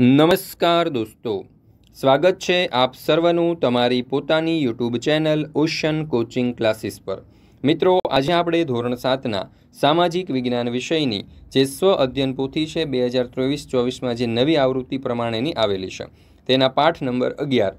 નમસ્કાર દોસ્તો સ્વાગત છે આપ સર્વનું તમારી પોતાની YouTube channel ocean coaching classes પર મિત્રો આજે આપણે ધોરણ સાતના સામાજિક વિજ્ઞાન વિષયની જે સ્વ અધ્યયન પોથી છે બે હજાર ત્રેવીસ ચોવીસમાં જે નવી આવૃત્તિ પ્રમાણેની આવેલી છે તેના પાઠ નંબર અગિયાર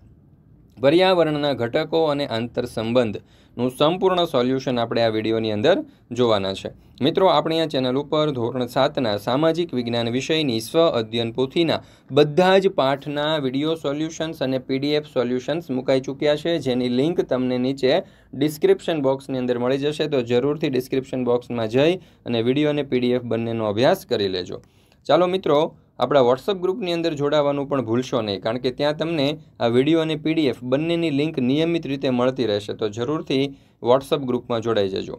પર્યાવરણના ઘટકો અને આંતરસંબંધ નું સંપૂર્ણ સોલ્યુશન આપણે આ વિડીયોની અંદર જોવાના છે મિત્રો આપણી આ ચેનલ ઉપર ધોરણ સાતના સામાજિક વિજ્ઞાન વિષયની સ્વ અધ્યયન પોથીના બધા જ પાઠના વિડીયો સોલ્યુશન્સ અને પીડીએફ સોલ્યુશન્સ મુકાઈ ચૂક્યા છે જેની લિંક તમને નીચે ડિસ્ક્રિપ્શન બોક્સની અંદર મળી જશે તો જરૂરથી ડિસ્ક્રિપ્શન બોક્સમાં જઈ અને વિડીયો અને પીડીએફ બંનેનો અભ્યાસ કરી લેજો ચાલો મિત્રો આપણા વોટ્સઅપ ગ્રુપની અંદર જોડાવાનું પણ ભૂલશો નહીં કારણ કે ત્યાં તમને આ વિડીયો અને પીડીએફ બંનેની લિંક નિયમિત રીતે મળતી રહેશે તો જરૂરથી વોટ્સઅપ ગ્રુપમાં જોડાઈ જજો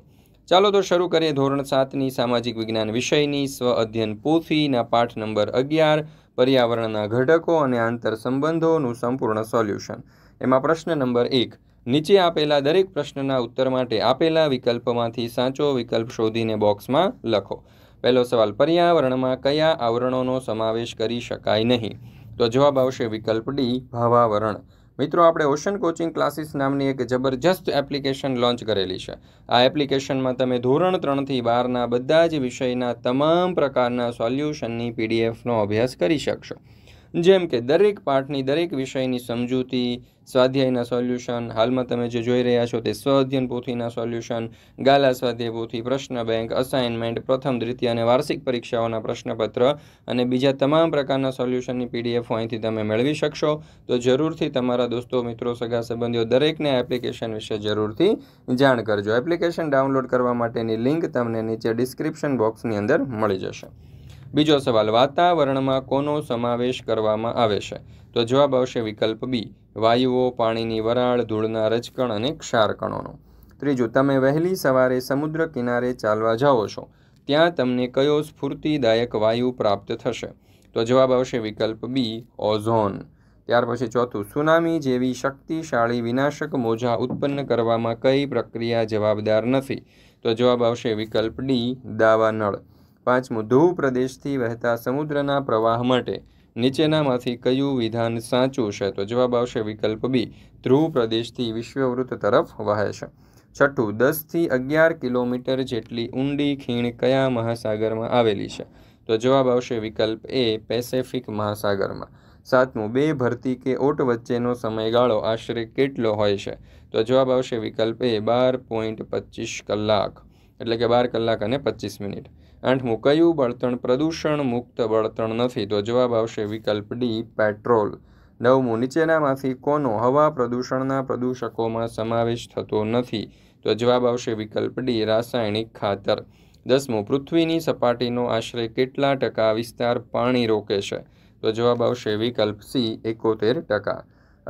ચાલો તો શરૂ કરીએ ધોરણ સાતની સામાજિક વિજ્ઞાન વિષયની સ્વ અધ્યયન પોથીના પાઠ નંબર અગિયાર પર્યાવરણના ઘટકો અને આંતર સંબંધોનું સંપૂર્ણ સોલ્યુશન એમાં પ્રશ્ન નંબર એક નીચે આપેલા દરેક પ્રશ્નના ઉત્તર માટે આપેલા વિકલ્પમાંથી સાચો વિકલ્પ શોધીને બોક્સમાં લખો પહેલો સવાલ પર્યાવરણમાં કયા આવરણોનો સમાવેશ કરી શકાય નહીં તો જવાબ આવશે વિકલ્પ ડી ભાવાવરણ મિત્રો આપણે ઓશન કોચિંગ ક્લાસીસ નામની એક જબરજસ્ત એપ્લિકેશન લોન્ચ કરેલી છે આ એપ્લિકેશનમાં તમે ધોરણ ત્રણથી બારના બધા જ વિષયના તમામ પ્રકારના સોલ્યુશનની પીડીએફનો અભ્યાસ કરી શકશો જેમ કે દરેક પાઠની દરેક વિષયની સમજૂતી સ્વાધ્યાયના સોલ્યુશન હાલમાં તમે જે જોઈ રહ્યા છો તે સ્વઅધ્યયન પોથીના સોલ્યુશન ગાલા સ્વાધ્યાય પોથી પ્રશ્ન બેંક અસાઇનમેન્ટ પ્રથમ દ્વિતીય અને વાર્ષિક પરીક્ષાઓના પ્રશ્નપત્ર અને બીજા તમામ પ્રકારના સોલ્યુશનની પીડીએફ અહીંથી તમે મેળવી શકશો તો જરૂરથી તમારા દોસ્તો મિત્રો સગા સંબંધીઓ દરેકને એપ્લિકેશન વિશે જરૂરથી જાણ કરજો એપ્લિકેશન ડાઉનલોડ કરવા માટેની લિંક તમને નીચે ડિસ્ક્રિપ્શન બોક્સની અંદર મળી જશે બીજો સવાલ વાતાવરણમાં કોનો સમાવેશ કરવામાં આવે છે તો જવાબ આવશે વિકલ્પ બી વાયુઓ પાણીની વરાળ ધૂળના રજકણ અને ક્ષારકણોનો ત્રીજું તમે વહેલી સવારે સમુદ્ર કિનારે ચાલવા જાઓ છો ત્યાં તમને કયો સ્ફૂર્તિદાયક વાયુ પ્રાપ્ત થશે તો જવાબ આવશે વિકલ્પ બી ઓઝોન ત્યાર પછી ચોથું સુનામી જેવી શક્તિશાળી વિનાશક મોજા ઉત્પન્ન કરવામાં કઈ પ્રક્રિયા જવાબદાર નથી તો જવાબ આવશે વિકલ્પ ડી દાવાનળ પાંચમું ધ્રુવ પ્રદેશથી વહેતા સમુદ્રના પ્રવાહ માટે નીચેનામાંથી કયું વિધાન સાચું છે તો જવાબ આવશે વિકલ્પ બી ધ્રુવ પ્રદેશથી વિશ્વવૃત્ત તરફ વહે છે છઠ્ઠું દસથી અગિયાર કિલોમીટર જેટલી ઊંડી ખીણ કયા મહાસાગરમાં આવેલી છે તો જવાબ આવશે વિકલ્પ એ પેસેફિક મહાસાગરમાં સાતમું બે ભરતી કે ઓટ વચ્ચેનો સમયગાળો આશરે કેટલો હોય છે તો જવાબ આવશે વિકલ્પ એ બાર પોઈન્ટ પચીસ કલાક એટલે કે બાર કલાક અને પચીસ મિનિટ આઠમું કયું બળતણ પ્રદૂષણ મુક્ત બળતણ નથી તો જવાબ આવશે વિકલ્પ ડી પેટ્રોલ નવમું નીચેનામાંથી કોનો હવા પ્રદૂષણના પ્રદૂષકોમાં સમાવેશ થતો નથી તો જવાબ આવશે વિકલ્પ ડી રાસાયણિક ખાતર દસમું પૃથ્વીની સપાટીનો આશરે કેટલા ટકા વિસ્તાર પાણી રોકે છે તો જવાબ આવશે વિકલ્પ સી એકોતેર ટકા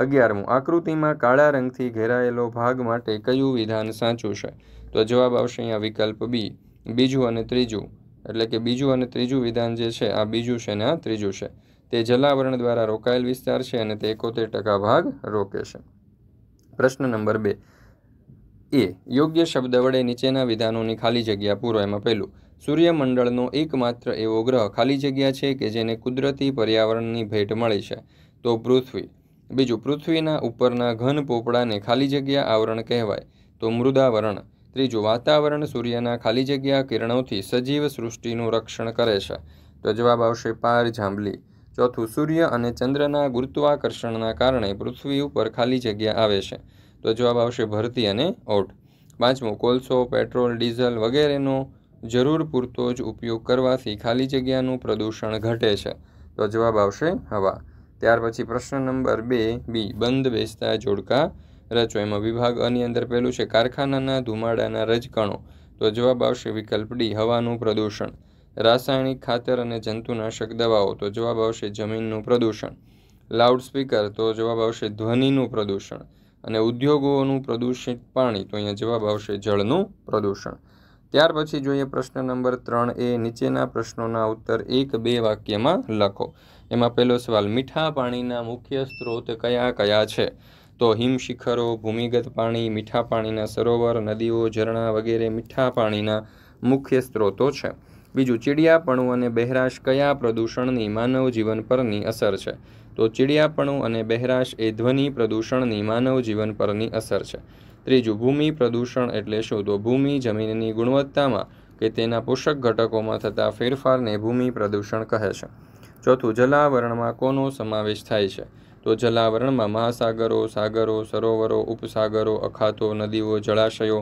અગિયારમું આકૃતિમાં કાળા રંગથી ઘેરાયેલો ભાગ માટે કયું વિધાન સાચું છે તો જવાબ આવશે અહીંયા વિકલ્પ બી બીજું અને ત્રીજું એટલે કે બીજું અને ત્રીજું વિધાન જે છે આ બીજું છે ને આ ત્રીજું છે તે જલાવરણ દ્વારા રોકાયેલ વિસ્તાર છે અને તે એકોતેર ટકા ભાગ રોકે છે પ્રશ્ન નંબર બે એ યોગ્ય શબ્દ વડે નીચેના વિધાનોની ખાલી જગ્યા પૂરો એમાં પહેલું સૂર્યમંડળનો એકમાત્ર એવો ગ્રહ ખાલી જગ્યા છે કે જેને કુદરતી પર્યાવરણની ભેટ મળી છે તો પૃથ્વી બીજું પૃથ્વીના ઉપરના ઘન પોપડાને ખાલી જગ્યા આવરણ કહેવાય તો મૃદાવરણ ત્રીજું વાતાવરણ સૂર્યના ખાલી જગ્યા કિરણોથી સજીવ સૃષ્ટિનું રક્ષણ કરે છે તો જવાબ આવશે પાર જાંબલી ચોથું સૂર્ય અને ચંદ્રના ગુરુત્વાકર્ષણના કારણે પૃથ્વી ઉપર ખાલી જગ્યા આવે છે તો જવાબ આવશે ભરતી અને ઓટ પાંચમું કોલસો પેટ્રોલ ડીઝલ વગેરેનો જરૂર પૂરતો જ ઉપયોગ કરવાથી ખાલી જગ્યાનું પ્રદૂષણ ઘટે છે તો જવાબ આવશે હવા ત્યાર પછી પ્રશ્ન નંબર બે બી બંધ બેસતા જોડકા રચો એમાં વિભાગ અની અંદર પહેલું છે કારખાનાના ધુમાડાના રજકણો તો જવાબ આવશે વિકલ્પ ડી હવાનું પ્રદૂષણ રાસાયણિક ખાતર અને જંતુનાશક દવાઓ તો જવાબ આવશે જમીનનું પ્રદૂષણ લાઉડસ્પીકર તો જવાબ આવશે ધ્વનિનું પ્રદૂષણ અને ઉદ્યોગોનું પ્રદૂષિત પાણી તો અહીંયા જવાબ આવશે જળનું પ્રદૂષણ ત્યાર પછી જોઈએ પ્રશ્ન નંબર ત્રણ એ નીચેના પ્રશ્નોના ઉત્તર એક બે વાક્યમાં લખો એમાં પહેલો સવાલ મીઠા પાણીના મુખ્ય સ્ત્રોત કયા કયા છે તો હિમશિખરો ભૂમિગત પાણી મીઠા પાણીના સરોવર નદીઓ ઝરણા વગેરે મીઠા પાણીના મુખ્ય સ્ત્રોતો છે બીજું ચીડિયાપણું અને બહેરાશ કયા પ્રદૂષણની માનવ જીવન પરની અસર છે તો ચીડિયાપણું અને બહેરાશ એ ધ્વનિ પ્રદૂષણની માનવ જીવન પરની અસર છે ત્રીજું ભૂમિ પ્રદૂષણ એટલે શું તો ભૂમિ જમીનની ગુણવત્તામાં કે તેના પોષક ઘટકોમાં થતા ફેરફારને ભૂમિ પ્રદૂષણ કહે છે ચોથું જલાવરણમાં કોનો સમાવેશ થાય છે તો જલાવરણમાં મહાસાગરો સાગરો સરોવરો ઉપસાગરો અખાતો નદીઓ જળાશયો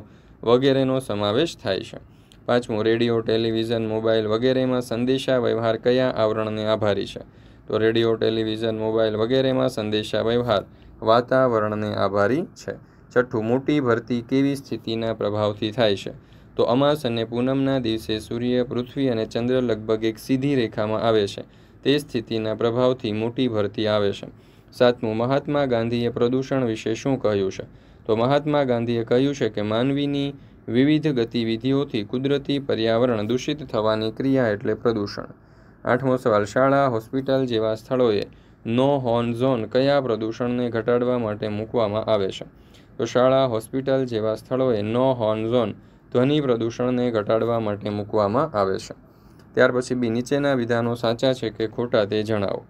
વગેરેનો સમાવેશ થાય છે પાંચમું રેડિયો ટેલિવિઝન મોબાઈલ વગેરેમાં સંદેશા વ્યવહાર કયા આવરણને આભારી છે તો રેડિયો ટેલિવિઝન મોબાઈલ વગેરેમાં સંદેશા વ્યવહાર વાતાવરણને આભારી છે છઠ્ઠું મોટી ભરતી કેવી સ્થિતિના પ્રભાવથી થાય છે તો અમાસ અને પૂનમના દિવસે સૂર્ય પૃથ્વી અને ચંદ્ર લગભગ એક સીધી રેખામાં આવે છે તે સ્થિતિના પ્રભાવથી મોટી ભરતી આવે છે સાતમું મહાત્મા ગાંધીએ પ્રદૂષણ વિશે શું કહ્યું છે તો મહાત્મા ગાંધીએ કહ્યું છે કે માનવીની વિવિધ ગતિવિધિઓથી કુદરતી પર્યાવરણ દૂષિત થવાની ક્રિયા એટલે પ્રદૂષણ આઠમો સવાલ શાળા હોસ્પિટલ જેવા સ્થળોએ નો હોર્ન ઝોન કયા પ્રદૂષણને ઘટાડવા માટે મૂકવામાં આવે છે તો શાળા હોસ્પિટલ જેવા સ્થળોએ નો હોર્ન ઝોન ધ્વનિ પ્રદૂષણને ઘટાડવા માટે મૂકવામાં આવે છે ત્યાર પછી બી નીચેના વિધાનો સાચા છે કે ખોટા તે જણાવો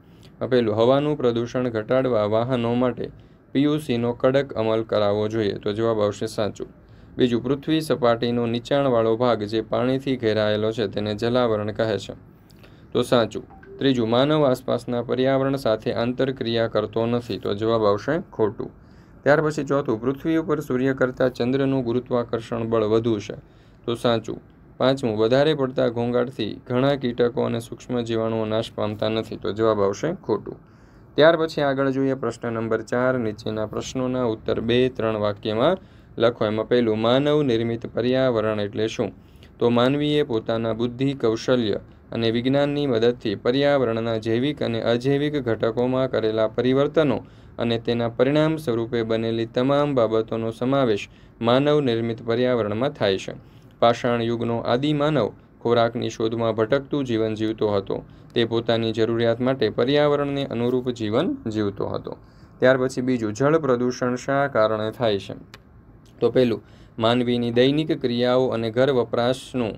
આપેલું હવાનું પ્રદૂષણ ઘટાડવા વાહનો માટે પીયુસીનો કડક અમલ કરાવવો જોઈએ તો જવાબ આવશે સાચું બીજું પૃથ્વી સપાટીનો નીચાણવાળો ભાગ જે પાણીથી ઘેરાયેલો છે તેને જલાવરણ કહે છે તો સાચું ત્રીજું માનવ આસપાસના પર્યાવરણ સાથે આંતરક્રિયા કરતો નથી તો જવાબ આવશે ખોટું ત્યાર પછી ચોથું પૃથ્વી ઉપર સૂર્ય કરતાં ચંદ્રનું ગુરુત્વાકર્ષણ બળ વધુ છે તો સાચું પાંચમું વધારે પડતા ઘોંઘાટથી ઘણા કીટકો અને સૂક્ષ્મ જીવાણુઓ નાશ પામતા નથી તો જવાબ આવશે ખોટું ત્યાર પછી આગળ જોઈએ પ્રશ્ન નંબર ચાર નીચેના પ્રશ્નોના ઉત્તર બે ત્રણ વાક્યમાં લખો એમાં પહેલું માનવ નિર્મિત પર્યાવરણ એટલે શું તો માનવીએ પોતાના બુદ્ધિ કૌશલ્ય અને વિજ્ઞાનની મદદથી પર્યાવરણના જૈવિક અને અજૈવિક ઘટકોમાં કરેલા પરિવર્તનો અને તેના પરિણામ સ્વરૂપે બનેલી તમામ બાબતોનો સમાવેશ માનવ નિર્મિત પર્યાવરણમાં થાય છે પાષાણ યુગનો આદિ માનવ ખોરાકની શોધમાં ભટકતું જીવન જીવતો હતો તે પોતાની જરૂરિયાત માટે પર્યાવરણને અનુરૂપ જીવન જીવતો હતો ત્યાર પછી બીજું જળ પ્રદૂષણ શા કારણે થાય છે તો પહેલું માનવીની દૈનિક ક્રિયાઓ અને ઘર વપરાશનું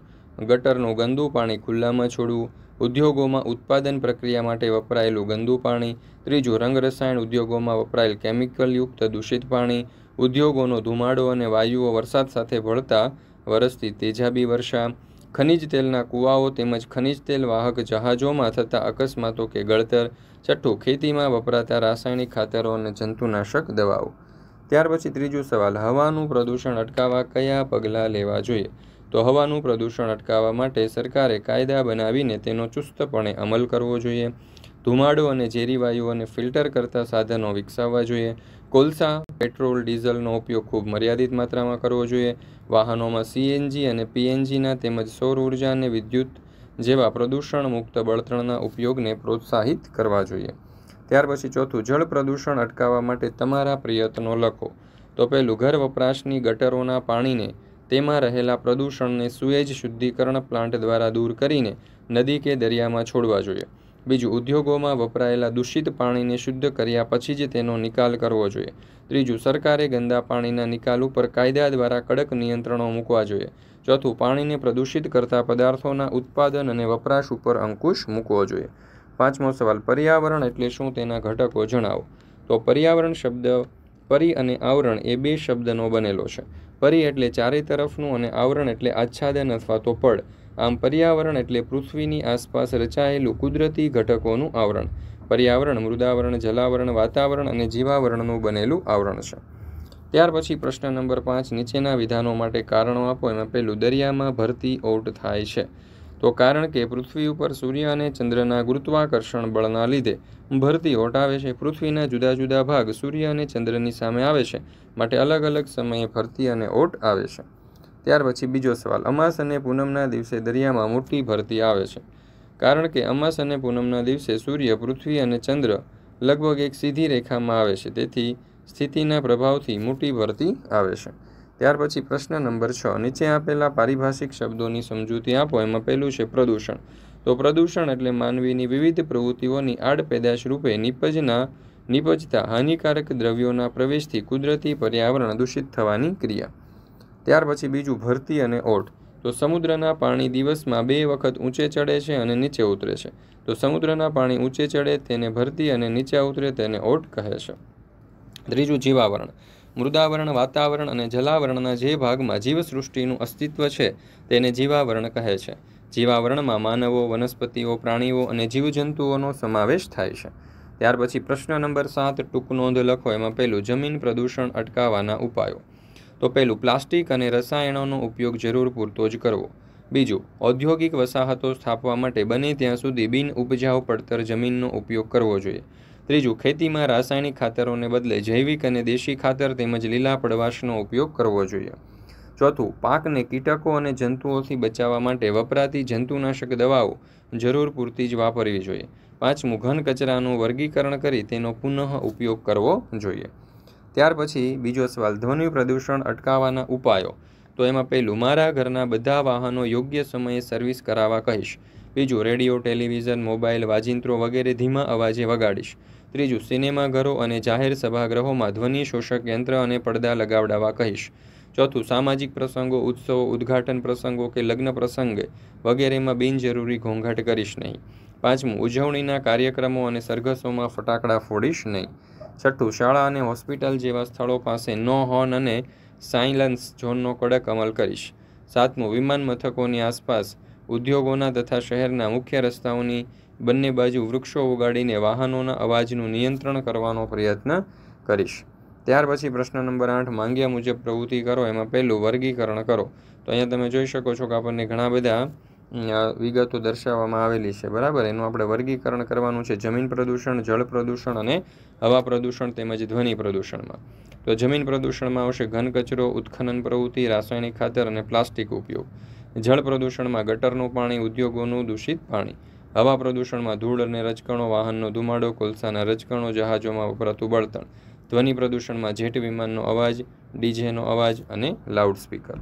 ગટરનું ગંદુ પાણી ખુલ્લામાં છોડવું ઉદ્યોગોમાં ઉત્પાદન પ્રક્રિયા માટે વપરાયેલું ગંદુ પાણી ત્રીજું રંગ રસાયણ ઉદ્યોગોમાં વપરાયેલ કેમિકલયુક્ત દૂષિત પાણી ઉદ્યોગોનો ધુમાડો અને વાયુઓ વરસાદ સાથે ભળતા વરસતી તેજાબી વર્ષા ખનીજ તેલના કૂવાઓ તેમજ ખનીજ તેલ વાહક જહાજોમાં થતા અકસ્માતો કે ગળતર છઠ્ઠું ખેતીમાં વપરાતા રાસાયણિક ખાતરો અને જંતુનાશક દવાઓ ત્યાર પછી ત્રીજો સવાલ હવાનું પ્રદૂષણ અટકાવવા કયા પગલાં લેવા જોઈએ તો હવાનું પ્રદૂષણ અટકાવવા માટે સરકારે કાયદા બનાવીને તેનો ચુસ્તપણે અમલ કરવો જોઈએ ધુમાડો અને ઝેરી વાયુઓને ફિલ્ટર કરતા સાધનો વિકસાવવા જોઈએ કોલસા પેટ્રોલ ડીઝલનો ઉપયોગ ખૂબ મર્યાદિત માત્રામાં કરવો જોઈએ વાહનોમાં સીએનજી અને પીએનજીના તેમજ સૌર ઉર્જા અને વિદ્યુત જેવા પ્રદૂષણ મુક્ત બળતણના ઉપયોગને પ્રોત્સાહિત કરવા જોઈએ ત્યાર પછી ચોથું જળ પ્રદૂષણ અટકાવવા માટે તમારા પ્રયત્નો લખો તો પહેલું ઘર વપરાશની ગટરોના પાણીને તેમાં રહેલા પ્રદૂષણને સુએજ શુદ્ધિકરણ પ્લાન્ટ દ્વારા દૂર કરીને નદી કે દરિયામાં છોડવા જોઈએ બીજું ઉદ્યોગોમાં વપરાયેલા દૂષિત પાણીને શુદ્ધ કર્યા પછી જ તેનો નિકાલ કરવો જોઈએ ત્રીજું સરકારે ગંદા પાણીના નિકાલ ઉપર કાયદા દ્વારા કડક નિયંત્રણો મૂકવા જોઈએ ચોથું પાણીને પ્રદૂષિત કરતા પદાર્થોના ઉત્પાદન અને વપરાશ ઉપર અંકુશ મૂકવો જોઈએ પાંચમો સવાલ પર્યાવરણ એટલે શું તેના ઘટકો જણાવો તો પર્યાવરણ શબ્દ પરી અને આવરણ એ બે શબ્દનો બનેલો છે પરી એટલે ચારે તરફનું અને આવરણ એટલે આચ્છાદન અથવા તો પડ આમ પર્યાવરણ એટલે પૃથ્વીની આસપાસ રચાયેલું કુદરતી ઘટકોનું આવરણ પર્યાવરણ મૃદાવરણ જલાવરણ વાતાવરણ અને જીવાવરણનું બનેલું આવરણ છે ત્યાર પછી પ્રશ્ન નંબર પાંચ નીચેના વિધાનો માટે કારણો આપો એમાં પહેલું દરિયામાં ભરતી ઓટ થાય છે તો કારણ કે પૃથ્વી ઉપર સૂર્ય અને ચંદ્રના ગુરુત્વાકર્ષણ બળના લીધે ભરતી ઓટ આવે છે પૃથ્વીના જુદા જુદા ભાગ સૂર્ય અને ચંદ્રની સામે આવે છે માટે અલગ અલગ સમયે ભરતી અને ઓટ આવે છે ત્યાર પછી બીજો સવાલ અમાસ અને પૂનમના દિવસે દરિયામાં મોટી ભરતી આવે છે કારણ કે અમાસ અને પૂનમના દિવસે સૂર્ય પૃથ્વી અને ચંદ્ર લગભગ એક સીધી રેખામાં આવે છે તેથી સ્થિતિના પ્રભાવથી મોટી ભરતી આવે છે ત્યાર પછી પ્રશ્ન નંબર છ નીચે આપેલા પારિભાષિક શબ્દોની સમજૂતી આપો એમાં પહેલું છે પ્રદૂષણ તો પ્રદૂષણ એટલે માનવીની વિવિધ પ્રવૃત્તિઓની આડપેદાશ રૂપે નિપજના નિપજતા હાનિકારક દ્રવ્યોના પ્રવેશથી કુદરતી પર્યાવરણ દૂષિત થવાની ક્રિયા ત્યાર પછી બીજું ભરતી અને ઓટ તો સમુદ્રના પાણી દિવસમાં બે વખત ઊંચે ચડે છે અને નીચે ઉતરે છે તો સમુદ્રના પાણી ઊંચે ચડે તેને ભરતી અને નીચે ઉતરે તેને ઓટ કહે છે ત્રીજું જીવાવરણ મૃદાવરણ વાતાવરણ અને જલાવરણના જે ભાગમાં જીવસૃષ્ટિનું અસ્તિત્વ છે તેને જીવાવરણ કહે છે જીવાવરણમાં માનવો વનસ્પતિઓ પ્રાણીઓ અને જીવજંતુઓનો સમાવેશ થાય છે ત્યાર પછી પ્રશ્ન નંબર સાત ટૂંક નોંધ લખો એમાં પહેલું જમીન પ્રદૂષણ અટકાવવાના ઉપાયો તો પહેલું પ્લાસ્ટિક અને રસાયણોનો ઉપયોગ જરૂર પૂરતો જ કરવો બીજું ઔદ્યોગિક વસાહતો સ્થાપવા માટે બને ત્યાં સુધી બિન ઉપજાઉ પડતર જમીનનો ઉપયોગ કરવો જોઈએ ત્રીજું ખેતીમાં રાસાયણિક ખાતરોને બદલે જૈવિક અને દેશી ખાતર તેમજ લીલા પડવાશનો ઉપયોગ કરવો જોઈએ ચોથું પાકને કીટકો અને જંતુઓથી બચાવવા માટે વપરાતી જંતુનાશક દવાઓ જરૂર પૂરતી જ વાપરવી જોઈએ પાંચમું ઘન કચરાનું વર્ગીકરણ કરી તેનો પુનઃ ઉપયોગ કરવો જોઈએ ત્યાર પછી બીજો સવાલ ધ્વનિ પ્રદૂષણ અટકાવવાના ઉપાયો તો એમાં પહેલું મારા ઘરના બધા વાહનો યોગ્ય સમયે સર્વિસ કરાવવા કહીશ બીજું રેડિયો ટેલિવિઝન મોબાઈલ વાજિંત્રો વગેરે ધીમા અવાજે વગાડીશ ત્રીજું સિનેમાઘરો અને જાહેર સભાગૃહોમાં ધ્વનિ શોષક યંત્ર અને પડદા લગાવડાવવા કહીશ ચોથું સામાજિક પ્રસંગો ઉત્સવો ઉદ્ઘાટન પ્રસંગો કે લગ્ન પ્રસંગે વગેરેમાં બિનજરૂરી ઘોંઘાટ કરીશ નહીં પાંચમું ઉજવણીના કાર્યક્રમો અને સરઘસોમાં ફટાકડા ફોડીશ નહીં છઠ્ઠું શાળા અને હોસ્પિટલ જેવા સ્થળો પાસે નો હોર્ન અને સાયલન્સ ઝોનનો કડક અમલ કરીશ સાતમું વિમાન મથકોની આસપાસ ઉદ્યોગોના તથા શહેરના મુખ્ય રસ્તાઓની બંને બાજુ વૃક્ષો ઉગાડીને વાહનોના અવાજનું નિયંત્રણ કરવાનો પ્રયત્ન કરીશ ત્યાર પછી પ્રશ્ન નંબર આઠ માંગ્યા મુજબ પ્રવૃત્તિ કરો એમાં પહેલું વર્ગીકરણ કરો તો અહીંયા તમે જોઈ શકો છો કે આપણને ઘણા બધા વિગતો દર્શાવવામાં આવેલી છે બરાબર એનું આપણે વર્ગીકરણ કરવાનું છે જમીન પ્રદૂષણ જળ પ્રદૂષણ અને હવા પ્રદૂષણ તેમજ ધ્વનિ પ્રદૂષણમાં તો જમીન પ્રદૂષણમાં આવશે ઘન કચરો ઉત્ખનન પ્રવૃત્તિ રાસાયણિક ખાતર અને પ્લાસ્ટિક ઉપયોગ જળ પ્રદૂષણમાં ગટરનું પાણી ઉદ્યોગોનું દૂષિત પાણી હવા પ્રદૂષણમાં ધૂળ અને રજકણો વાહનનો ધુમાડો કોલસાના રજકણો જહાજોમાં વપરાતું બળતણ ધ્વનિ પ્રદૂષણમાં જેટ વિમાનનો અવાજ ડીજેનો અવાજ અને લાઉડસ્પીકર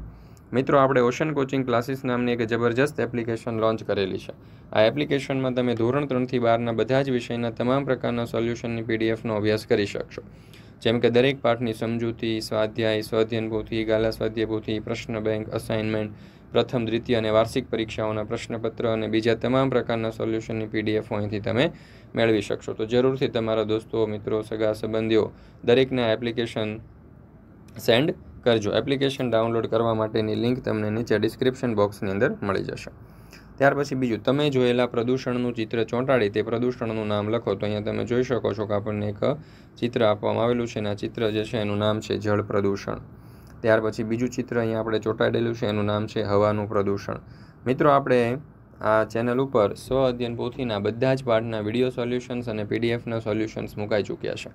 મિત્રો આપણે ઓશન કોચિંગ ક્લાસીસ નામની એક જબરજસ્ત એપ્લિકેશન લોન્ચ કરેલી છે આ એપ્લિકેશનમાં તમે ધોરણ ત્રણથી બારના બધા જ વિષયના તમામ પ્રકારના સોલ્યુશનની પીડીએફનો અભ્યાસ કરી શકશો જેમ કે દરેક પાઠની સમજૂતી સ્વાધ્યાય સ્વાધ્યન પોથી ગાલા સ્વાધ્યાય પ્રશ્ન બેંક અસાઇનમેન્ટ પ્રથમ દ્વિતીય અને વાર્ષિક પરીક્ષાઓના પ્રશ્નપત્ર અને બીજા તમામ પ્રકારના સોલ્યુશનની પીડીએફ અહીંથી તમે મેળવી શકશો તો જરૂરથી તમારા દોસ્તો મિત્રો સગા સંબંધીઓ દરેકને એપ્લિકેશન સેન્ડ કરજો એપ્લિકેશન ડાઉનલોડ કરવા માટેની લિંક તમને નીચે ડિસ્ક્રિપ્શન બોક્સની અંદર મળી જશે ત્યાર પછી બીજું તમે જોયેલા પ્રદૂષણનું ચિત્ર ચોંટાડી તે પ્રદૂષણનું નામ લખો તો અહીંયા તમે જોઈ શકો છો કે આપણને એક ચિત્ર આપવામાં આવેલું છે અને આ ચિત્ર જે છે એનું નામ છે જળ પ્રદૂષણ ત્યાર પછી બીજું ચિત્ર અહીંયા આપણે ચોંટાડેલું છે એનું નામ છે હવાનું પ્રદૂષણ મિત્રો આપણે આ ચેનલ ઉપર સ્વ અધ્યયન પોથીના બધા જ પાઠના વિડીયો સોલ્યુશન્સ અને પીડીએફના સોલ્યુશન્સ મુકાઈ ચૂક્યા છે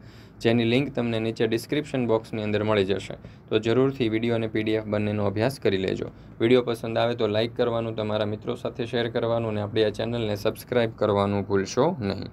જેની લિંક તમને નીચે ડિસ્ક્રિપ્શન બોક્સની અંદર મળી જશે તો જરૂરથી વિડીયો અને પીડીએફ બંનેનો અભ્યાસ કરી લેજો વિડીયો પસંદ આવે તો લાઇક કરવાનું તમારા મિત્રો સાથે શેર કરવાનું અને આપણી આ ચેનલને સબસ્ક્રાઇબ કરવાનું ભૂલશો નહીં